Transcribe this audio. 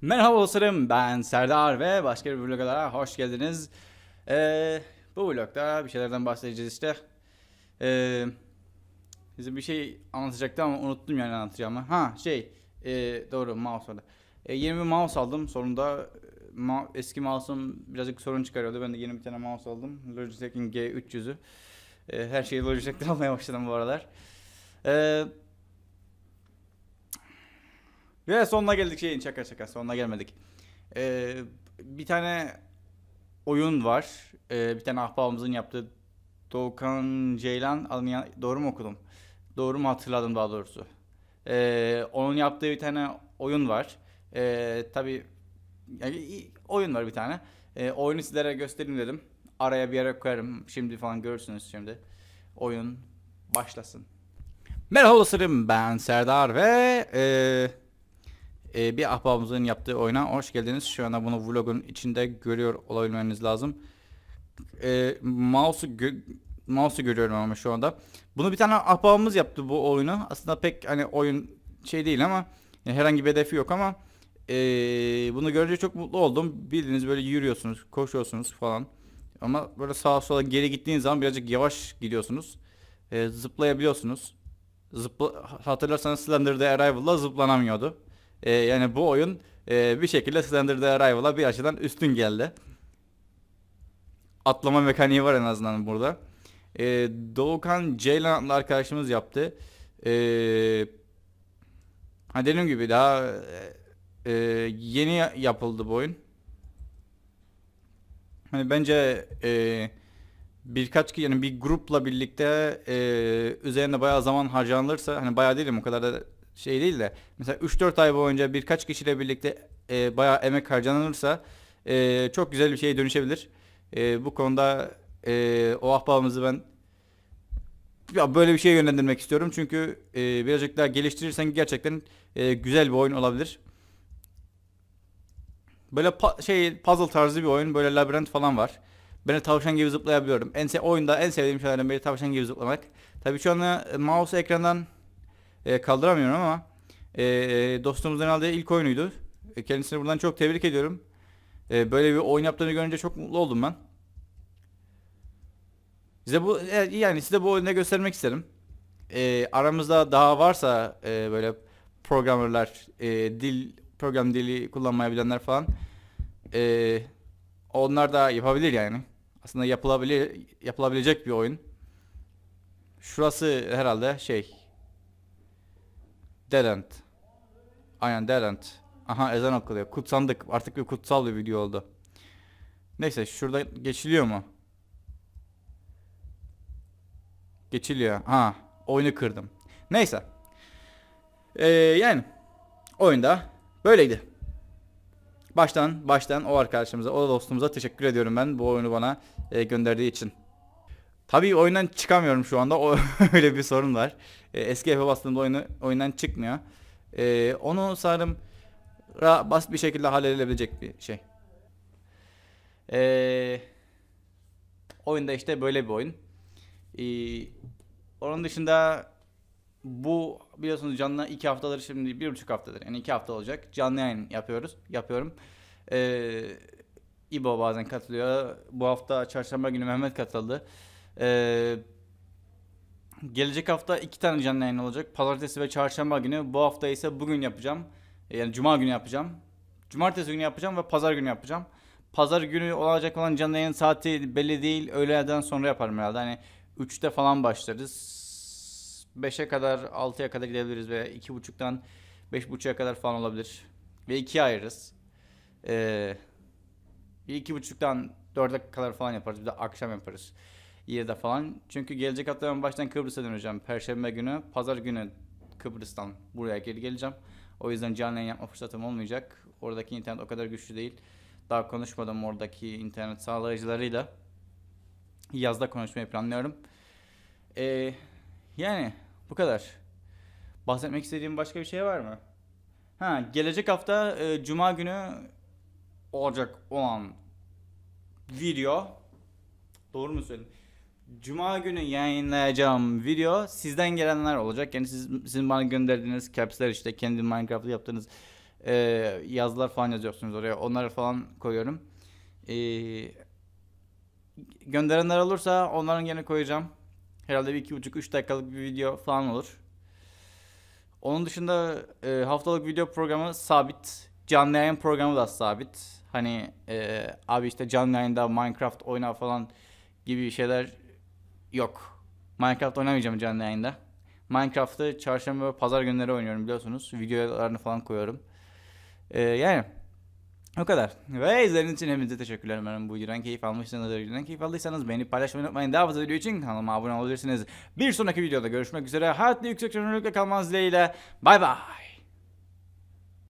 Merhaba dostlarım ben Serdar ve başka bir vloga daha hoş geldiniz. Ee, bu vlogda bir şeylerden bahsedeceğiz işte. Ee, size bir şey anlatacaktım ama unuttum yani anlatacağımı. Ha şey e, doğru mouse orada. E, yeni bir mouse aldım sonunda e, ma eski mouse'um birazcık sorun çıkarıyordu. Ben de yeni bir tane mouse aldım. Logitech'in G300'ü. E, her şeyi Logitech'ten almaya başladım bu aralar. Eee ve sonuna geldik şeyin şaka şaka sonuna gelmedik. Ee, bir tane oyun var. Ee, bir tane ahbabımızın yaptığı Doğukan Ceylan adını doğru mu okudum? Doğru mu hatırladım daha doğrusu. Ee, onun yaptığı bir tane oyun var. Ee, Tabi yani oyun var bir tane. Ee, oyunu sizlere göstereyim dedim. Araya bir yere koyarım. Şimdi falan görürsünüz şimdi. Oyun başlasın. Merhaba dostlarım ben Serdar ve... Ee e, bir ahbabımızın yaptığı oyuna hoş geldiniz. Şu anda bunu vlogun içinde görüyor olabilmeniz lazım. E, mouse'u gö mouse'u görüyorum ama şu anda. Bunu bir tane ahbabımız yaptı bu oyunu. Aslında pek hani oyun şey değil ama yani herhangi bir hedefi yok ama e, bunu görünce çok mutlu oldum. Bildiğiniz böyle yürüyorsunuz, koşuyorsunuz falan. Ama böyle sağa sola geri gittiğiniz zaman birazcık yavaş gidiyorsunuz. E, zıplayabiliyorsunuz. Zıpla hatırlarsanız Slender'da Arrival'la zıplanamıyordu e, yani bu oyun e, bir şekilde Slender the Arrival'a bir açıdan üstün geldi. Atlama mekaniği var en azından burada. E, Doğukan Ceylan adlı arkadaşımız yaptı. E, hani dediğim gibi daha e, yeni yapıldı bu oyun. Hani bence e, birkaç yani bir grupla birlikte e, üzerine bayağı zaman harcanılırsa hani bayağı değilim o kadar da şey değil de mesela 3-4 ay boyunca birkaç kişiyle birlikte e, bayağı emek harcanılırsa e, çok güzel bir şeye dönüşebilir. E, bu konuda e, o ahbabımızı ben ya böyle bir şeye yönlendirmek istiyorum. Çünkü e, birazcık daha geliştirirsen gerçekten e, güzel bir oyun olabilir. Böyle pa- şey puzzle tarzı bir oyun. Böyle labirent falan var. Ben de tavşan gibi zıplayabiliyorum. En se oyunda en sevdiğim şeylerden biri tavşan gibi zıplamak. Tabii şu anda mouse ekrandan e, kaldıramıyorum ama e, e, dostumuzdan aldığı ilk oyunuydu. E, kendisini buradan çok tebrik ediyorum. E, böyle bir oyun yaptığını görünce çok mutlu oldum ben. Size bu e, yani size bu oyunu göstermek isterim. E, aramızda daha varsa e, böyle programmerlar, e, dil program dili kullanmayabilenler falan e, onlar da yapabilir yani. Aslında yapılabilir yapılabilecek bir oyun. Şurası herhalde şey Delent. Aynen Delent. Aha ezan okunuyor. Kutsandık. Artık bir kutsal bir video oldu. Neyse şurada geçiliyor mu? Geçiliyor. Ha oyunu kırdım. Neyse. Ee, yani oyunda böyleydi. Baştan baştan o arkadaşımıza o dostumuza teşekkür ediyorum ben bu oyunu bana e, gönderdiği için. Tabii oyundan çıkamıyorum şu anda. O öyle bir sorun var. E, eski F'e bastığımda oyunu oyundan çıkmıyor. E, onu sanırım basit bir şekilde halledilebilecek bir şey. E, oyunda işte böyle bir oyun. E, onun dışında bu biliyorsunuz canlı iki haftadır şimdi bir buçuk haftadır yani iki hafta olacak canlı yayın yapıyoruz yapıyorum. Ee, İbo bazen katılıyor. Bu hafta çarşamba günü Mehmet katıldı. Ee, gelecek hafta iki tane canlı yayın olacak. Pazartesi ve çarşamba günü. Bu hafta ise bugün yapacağım. Yani cuma günü yapacağım. Cumartesi günü yapacağım ve pazar günü yapacağım. Pazar günü olacak olan canlı yayın saati belli değil. Öğleden sonra yaparım herhalde. Hani 3'te falan başlarız. 5'e kadar 6'ya kadar gidebiliriz veya 2.30'dan 5.30'a kadar falan olabilir. Ve 2'ye ayırırız. Ee, 2.30'dan 4'e kadar falan yaparız. Bir de akşam yaparız yerde falan. Çünkü gelecek hafta ben baştan Kıbrıs'a döneceğim. Perşembe günü, pazar günü Kıbrıs'tan buraya geri geleceğim. O yüzden canlı yayın yapma fırsatım olmayacak. Oradaki internet o kadar güçlü değil. Daha konuşmadım oradaki internet sağlayıcılarıyla. Yazda konuşmayı planlıyorum. Ee, yani bu kadar. Bahsetmek istediğim başka bir şey var mı? Ha, gelecek hafta e, Cuma günü olacak olan video. Doğru mu söyledim? Cuma günü yayınlayacağım video sizden gelenler olacak. Yani siz, sizin bana gönderdiğiniz caps'ler işte kendi Minecraft'ı yaptığınız e, yazılar falan yazıyorsunuz oraya. Onları falan koyuyorum. E, gönderenler olursa onların gene koyacağım. Herhalde bir iki buçuk üç dakikalık bir video falan olur. Onun dışında e, haftalık video programı sabit. Canlı yayın programı da sabit. Hani e, abi işte canlı yayında Minecraft oyna falan gibi şeyler Yok. Minecraft oynamayacağım canlı yayında. Minecraft'ı çarşamba ve pazar günleri oynuyorum biliyorsunuz. Videolarını falan koyuyorum. Ee, yani o kadar. Ve izlediğiniz için hepinize teşekkürler. Umarım bu videodan keyif almışsınız. Videodan keyif aldıysanız beni paylaşmayı unutmayın. Daha fazla video için kanalıma abone olabilirsiniz. Bir sonraki videoda görüşmek üzere. Hayatlı yüksek sorumlulukla kalmanız dileğiyle. Bay bay.